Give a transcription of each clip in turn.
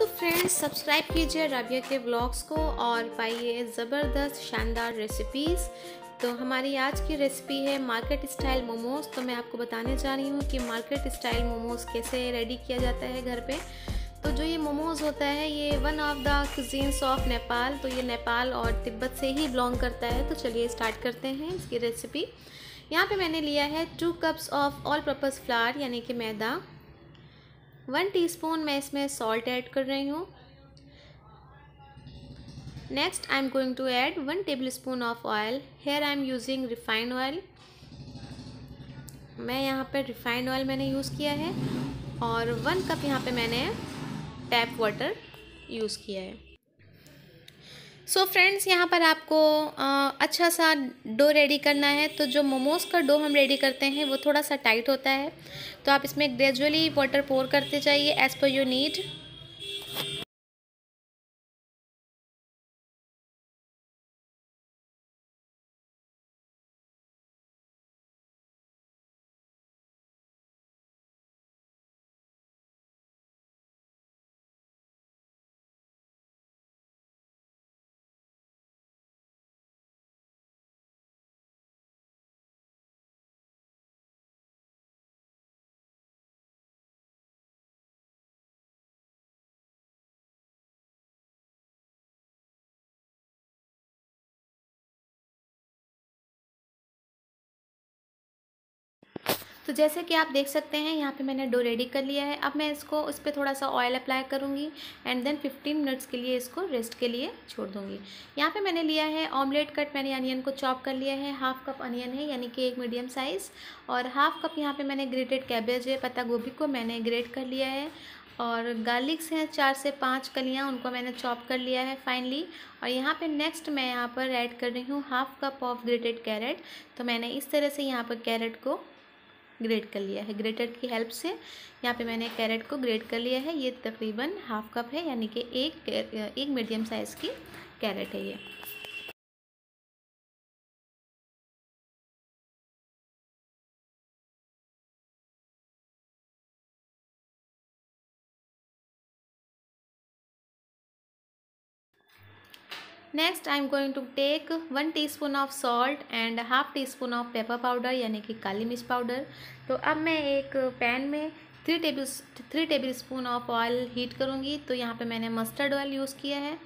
तो friends subscribe कीजिए रबिया के ब्लॉग्स को और पाइए ज़बरदस्त शानदार रेसिपीज़ तो हमारी आज की रेसिपी है मार्केट स्टाइल मोमोज तो मैं आपको बताने जा रही हूँ कि मार्केट स्टाइल मोमोज कैसे रेडी किया जाता है घर पे तो जो ये मोमोज होता है ये one of the cuisines of Nepal तो ये नेपाल और तिब्बत से ही बिलोंग करता है तो चलिए स्टार्ट करते हैं इसकी रेसिपी यहाँ पर मैंने लिया है two cups of all purpose flour यानी कि मैदा वन टीस्पून मैं इसमें सॉल्ट ऐड कर रही हूँ next I am going to add one tablespoon of oil here I am using refined oil मैं यहाँ पर रिफाइंड ऑयल मैंने यूज़ किया है और वन कप यहाँ पे मैंने टैप वाटर यूज़ किया है सो फ्रेंड्स यहाँ पर आपको आ, अच्छा सा डो रेडी करना है तो जो मोमोज़ का डो हम रेडी करते हैं वो थोड़ा सा टाइट होता है तो आप इसमें ग्रेजुअली वाटर पोर करते जाइए एज़ पर योर नीड तो जैसे कि आप देख सकते हैं यहाँ पे मैंने डो रेडी कर लिया है अब मैं इसको उस पर थोड़ा सा ऑयल अप्लाई करूँगी एंड देन 15 मिनट्स के लिए इसको रेस्ट के लिए छोड़ दूँगी यहाँ पे मैंने लिया है ऑमलेट कट मैंने अनियन को चॉप कर लिया है हाफ़ कप अनियन है यानी कि एक मीडियम साइज़ और हाफ़ कप यहाँ पर मैंने ग्रेटेड कैबेज है पत्ता गोभी को मैंने ग्रेट कर लिया है और गार्लिक्स हैं चार से पाँच कलियाँ उनको मैंने चॉप कर लिया है फाइनली और यहाँ पे नेक्स्ट मैं यहाँ पर ऐड कर रही हूँ half cup of grated carrot तो मैंने इस तरह से यहाँ पर कैरेट को ग्रेट कर लिया है ग्रेटर की हेल्प से यहाँ पे मैंने कैरेट को ग्रेट कर लिया है ये तकरीबन हाफ कप है यानी कि एक एक मीडियम साइज़ की कैरेट है ये next I am going to take one teaspoon of salt and half teaspoon of pepper powder यानी कि काली मिर्च पाउडर तो अब मैं एक पैन में three table three tablespoon of oil heat करूँगी तो यहाँ पे मैंने मस्टर्ड ऑयल यूज़ किया है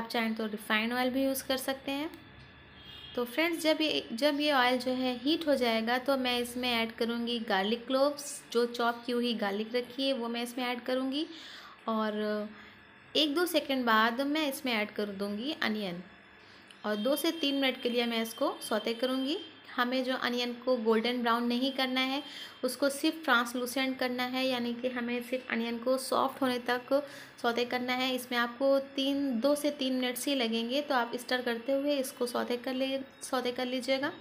आप चाहें तो रिफाइंड ऑयल भी यूज़ कर सकते हैं तो फ्रेंड्स जब ये जब ये ऑयल जो है हीट हो जाएगा तो मैं इसमें ऐड करूँगी गार्लिक क्लोव्स जो चॉप की हुई गार्लिक रखी है वो मैं इसमें ऐड करूँगी और एक दो सेकंड बाद मैं इसमें ऐड कर दूंगी अनियन और दो से तीन मिनट के लिए मैं इसको सौते करूँगी हमें जो अनियन को गोल्डन ब्राउन नहीं करना है उसको सिर्फ ट्रांसलूसेंट करना है यानी कि हमें सिर्फ अनियन को सॉफ्ट होने तक सौते करना है इसमें आपको तीन दो से तीन मिनट्स ही लगेंगे तो आप स्टर करते हुए इसको सौते कर ले सौते कर लीजिएगा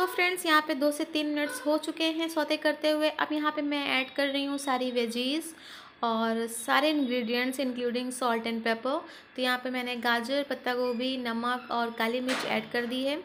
तो फ्रेंड्स यहाँ पे दो से तीन मिनट्स हो चुके हैं सौते करते हुए अब यहाँ पे मैं ऐड कर रही हूँ सारी वेजीज़ और सारे ingredients including salt and pepper तो यहाँ पे मैंने गाजर पत्ता गोभी नमक और काली मिर्च ऐड कर दी है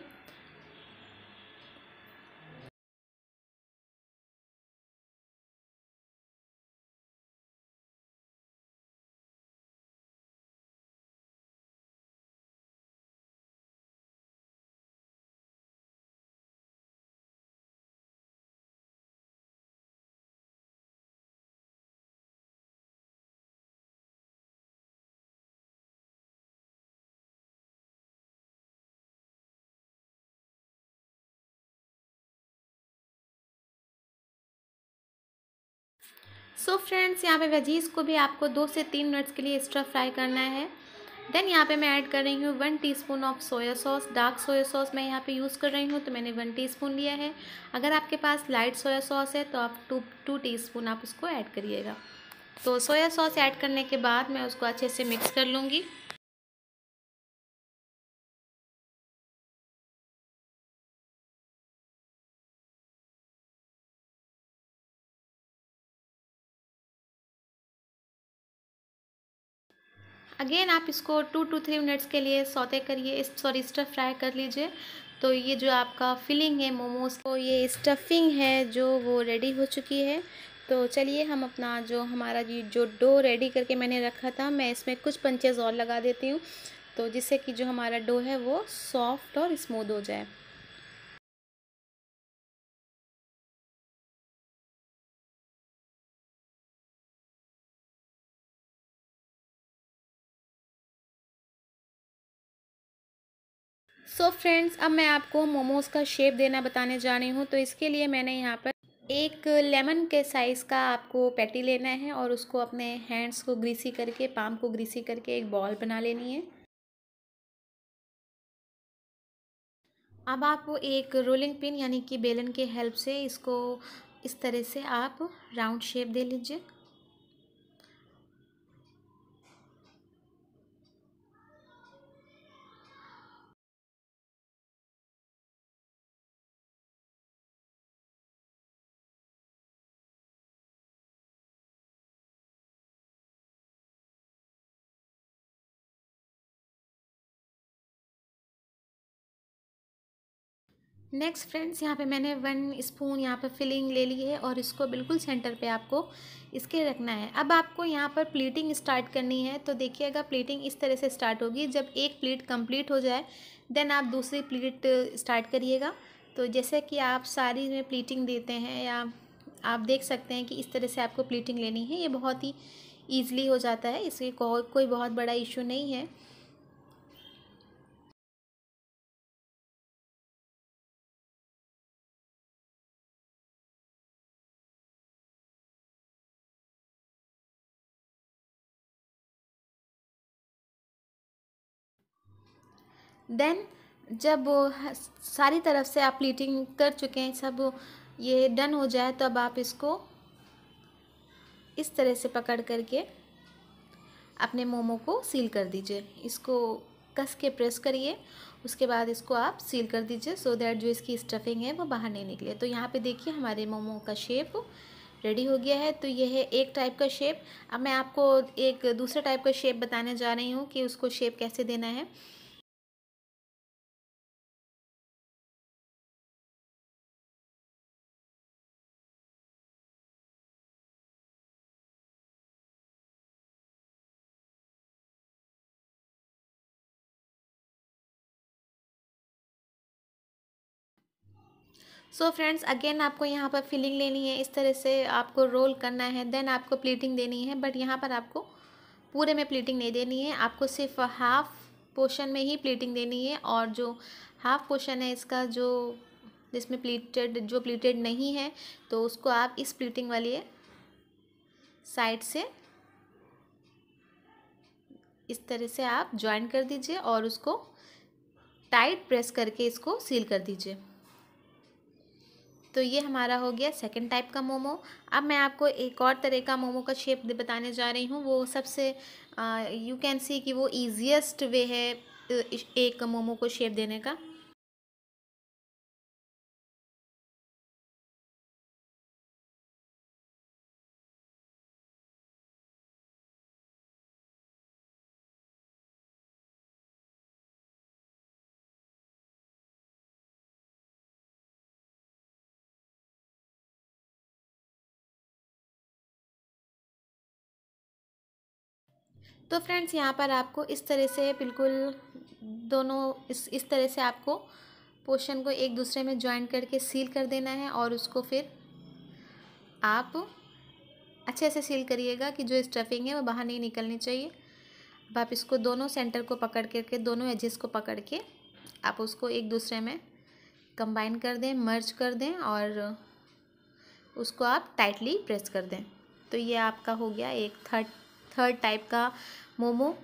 सो so फ्रेंड्स यहाँ पे वेजीज़ को भी आपको दो से तीन मिनट्स के लिए एक्स्ट्रा फ्राई करना है देन यहाँ पे मैं ऐड कर रही हूँ one teaspoon of soya sauce dark soya sauce मैं यहाँ पे यूज़ कर रही हूँ तो मैंने वन टीस्पून लिया है अगर आपके पास लाइट सोया सॉस है तो आप टू टू टी आप उसको ऐड करिएगा तो सोया सॉस ऐड करने के बाद मैं उसको अच्छे से मिक्स कर लूँगी अगेन आप इसको टू टू थ्री मिनट्स के लिए सौते करिए सॉरी स्टफ फ्राई कर लीजिए तो ये जो आपका फिलिंग है मोमोज़ को ये स्टफिंग है जो वो रेडी हो चुकी है तो चलिए हम अपना जो हमारा जो डो रेडी करके मैंने रखा था मैं इसमें कुछ पंचेज़ और लगा देती हूँ तो जिससे कि जो हमारा डो है वो सॉफ्ट और स्मूद हो जाए सो so फ्रेंड्स अब मैं आपको मोमोज़ का शेप देना बताने जा रही हूँ तो इसके लिए मैंने यहाँ पर एक लेमन के साइज़ का आपको पैटी लेना है और उसको अपने हैंड्स को ग्रीसी करके पाम को ग्रीसी करके एक बॉल बना लेनी है अब आप एक रोलिंग पिन यानी कि बेलन के हेल्प से इसको इस तरह से आप राउंड शेप दे लीजिए नेक्स्ट फ्रेंड्स यहाँ पे मैंने वन स्पून यहाँ पे फिलिंग ले ली है और इसको बिल्कुल सेंटर पे आपको इसके रखना है अब आपको यहाँ पर प्लीटिंग स्टार्ट करनी है तो देखिएगा प्लीटिंग इस तरह से स्टार्ट होगी जब एक प्लीट कंप्लीट हो जाए देन आप दूसरी प्लीट स्टार्ट करिएगा तो जैसे कि आप सारी में प्लीटिंग देते हैं या आप देख सकते हैं कि इस तरह से आपको प्लीटिंग लेनी है ये बहुत ही ईजिली हो जाता है इसके को, कोई बहुत बड़ा इशू नहीं है देन जब सारी तरफ से आप प्लीटिंग कर चुके हैं सब ये डन हो जाए तो अब आप इसको इस तरह से पकड़ करके अपने मोमो को सील कर दीजिए इसको कस के प्रेस करिए उसके बाद इसको आप सील कर दीजिए सो दैट जो इसकी स्टफिंग है वो बाहर नहीं निकले तो यहाँ पे देखिए हमारे मोमो का शेप रेडी हो गया है तो यह है एक टाइप का शेप अब मैं आपको एक दूसरे टाइप का शेप बताने जा रही हूँ कि उसको शेप कैसे देना है सो फ्रेंड्स अगेन आपको यहाँ पर फिलिंग लेनी है इस तरह से आपको रोल करना है देन आपको प्लीटिंग देनी है बट यहाँ पर आपको पूरे में प्लीटिंग नहीं देनी है आपको सिर्फ हाफ पोर्शन में ही प्लीटिंग देनी है और जो हाफ पोर्शन है इसका जो जिसमें प्लीटेड जो प्लीटेड नहीं है तो उसको आप इस प्लीटिंग वाली साइड से इस तरह से आप ज्वाइन कर दीजिए और उसको टाइट प्रेस करके इसको सील कर दीजिए तो ये हमारा हो गया सेकंड टाइप का मोमो अब मैं आपको एक और तरह का मोमो का शेप बताने जा रही हूँ वो सबसे यू कैन सी कि वो ईजिएस्ट वे है uh, एक मोमो को शेप देने का तो फ्रेंड्स यहाँ पर आपको इस तरह से बिल्कुल दोनों इस इस तरह से आपको पोशन को एक दूसरे में ज्वाइन करके सील कर देना है और उसको फिर आप अच्छे से सील करिएगा कि जो स्टफिंग है वो बाहर नहीं निकलनी चाहिए अब आप इसको दोनों सेंटर को पकड़ करके दोनों एजेस को पकड़ के आप उसको एक दूसरे में कंबाइन कर दें मर्ज कर दें और उसको आप टाइटली प्रेस कर दें तो ये आपका हो गया एक थर्ड थर्ड टाइप का मोमो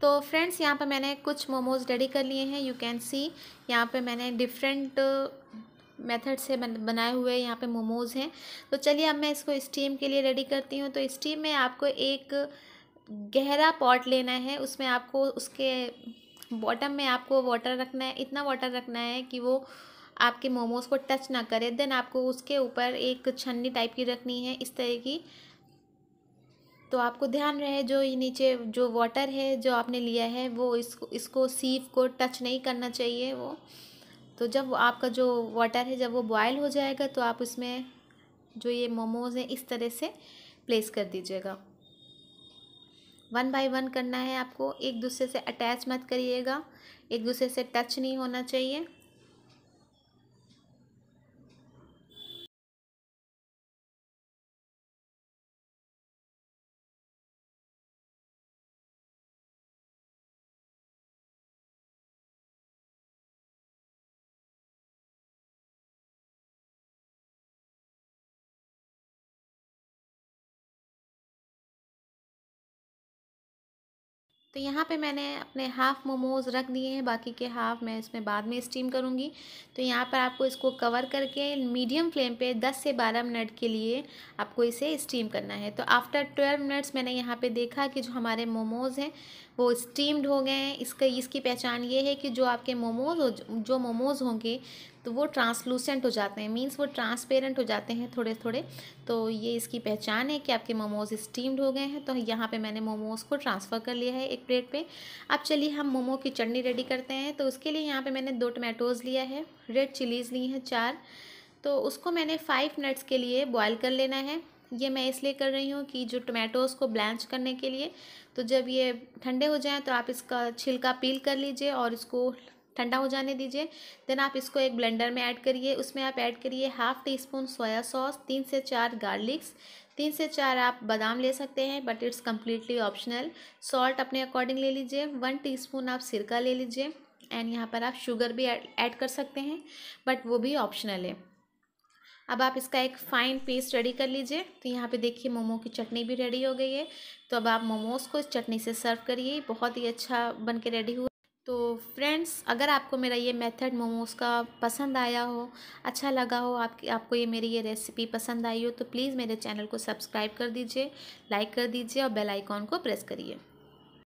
तो फ्रेंड्स यहाँ पर मैंने कुछ मोमोज़ रेडी कर लिए हैं यू कैन सी यहाँ पर मैंने डिफरेंट मेथड uh, से बनाए हुए यहाँ पे मोमोज़ हैं तो चलिए अब मैं इसको स्टीम के लिए रेडी करती हूँ तो स्टीम में आपको एक गहरा पॉट लेना है उसमें आपको उसके बॉटम में आपको वाटर रखना है इतना वाटर रखना है कि वो आपके मोमोज को टच ना करे देन आपको उसके ऊपर एक छन्नी टाइप की रखनी है इस तरह की तो आपको ध्यान रहे जो ये नीचे जो वाटर है जो आपने लिया है वो इसको इसको सीफ को टच नहीं करना चाहिए वो तो जब आपका जो वाटर है जब वो बॉयल हो जाएगा तो आप उसमें जो ये मोमोज हैं इस तरह से प्लेस कर दीजिएगा वन बाय वन करना है आपको एक दूसरे से अटैच मत करिएगा एक दूसरे से टच नहीं होना चाहिए तो यहाँ पे मैंने अपने हाफ़ मोमोज़ रख दिए हैं बाकी के हाफ़ मैं इसमें बाद में स्टीम करूँगी तो यहाँ पर आपको इसको कवर करके मीडियम फ्लेम पे 10 से 12 मिनट के लिए आपको इसे स्टीम करना है तो आफ्टर 12 मिनट्स मैंने यहाँ पे देखा कि जो हमारे मोमोज़ हैं वो स्टीम्ड हो गए हैं इसका इसकी पहचान ये है कि जो आपके मोमोज हो जो मोमोज होंगे तो वो ट्रांसलूसेंट हो जाते हैं मींस वो ट्रांसपेरेंट हो जाते हैं थोड़े थोड़े तो ये इसकी पहचान है कि आपके मोमोज स्टीम्ड हो गए हैं तो यहाँ पे मैंने मोमोज को ट्रांसफ़र कर लिया है एक प्लेट पे अब चलिए हम मोमो की चटनी रेडी करते हैं तो उसके लिए यहाँ पे मैंने दो टमेटोज़ लिया है रेड चिलीज़ ली हैं चार तो उसको मैंने फाइव मिनट्स के लिए बॉयल कर लेना है ये मैं इसलिए कर रही हूँ कि जो टोमेटोज़ को ब्लैंच करने के लिए तो जब ये ठंडे हो जाए तो आप इसका छिलका पील कर लीजिए और इसको ठंडा हो जाने दीजिए देन आप इसको एक ब्लेंडर में ऐड करिए उसमें आप ऐड करिए half teaspoon soya sauce तीन से चार गार्लिक्स तीन से चार आप बादाम ले सकते हैं but it's completely optional salt अपने अकॉर्डिंग ले लीजिए वन स्पून आप सिरका ले लीजिए एंड यहाँ पर आप शुगर भी ऐड कर सकते हैं बट वो भी ऑप्शनल है अब आप इसका एक फ़ाइन पेस्ट रेडी कर लीजिए तो यहाँ पे देखिए मोमो की चटनी भी रेडी हो गई है तो अब आप मोमोज़ को इस चटनी से सर्व करिए बहुत ही अच्छा बन के रेडी हुआ तो फ्रेंड्स अगर आपको मेरा ये मेथड मोमोज़ का पसंद आया हो अच्छा लगा हो आपकी आपको ये मेरी ये रेसिपी पसंद आई हो तो प्लीज़ मेरे चैनल को सब्सक्राइब कर दीजिए लाइक कर दीजिए और बेल आइकॉन को प्रेस करिए